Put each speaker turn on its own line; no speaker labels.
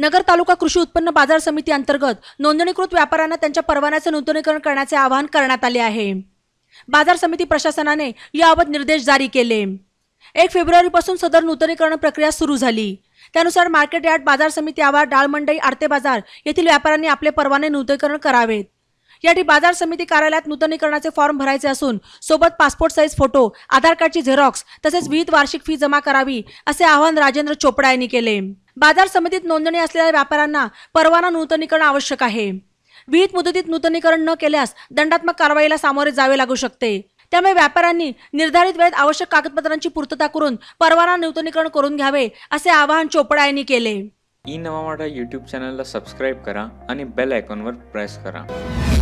नगर तालुका कृषी उत्पन्न बाजार समिती अंतर्गत नोंदणीकृत व्यापाऱ्यांना त्यांच्या परवान्याचे नूतनीकरण करण्याचे आवाहन करण्यात आले आहे बाजार समिती प्रशासनाने याबाबत निर्देश जारी केले एक फेब्रुवारीपासून सदर नूतनीकरण प्रक्रिया सुरू झाली त्यानुसार मार्केट यार्ड बाजार समिती आवार डाळमंडई मंडई आडते बाजार येथील व्यापाऱ्यांनी आपले परवाने नूतनीकरण करावेत यासाठी बाजार समिती कार्यालयात नूतनीकरणाचे फॉर्म भरायचे असून सोबत पासपोर्ट साईज फोटो आधार कार्डची झेरॉक्स तसेच विहित वार्षिक फी जमा करावी असे आवाहन राजेंद्र चोपडा यांनी केले बाजार समितीत नोंदणी असलेल्या व्यापाऱ्यांना परवाना नूतनीकरण आवश्यक आहे विहित मुदतीत नूतनीकरण न केल्यास दंडात्मक कारवाईला सामोरे जावे लागू शकते त्यामुळे व्यापाऱ्यांनी निर्धारित वेळेत आवश्यक कागदपत्रांची पूर्तता करून परवाना नूतनीकरण करून घ्यावे असे आवाहन चोपडा यांनी केले
ई नवा यूट्यूब चॅनलला सबस्क्राईब करा आणि बेल आयकॉनवर प्रेस करा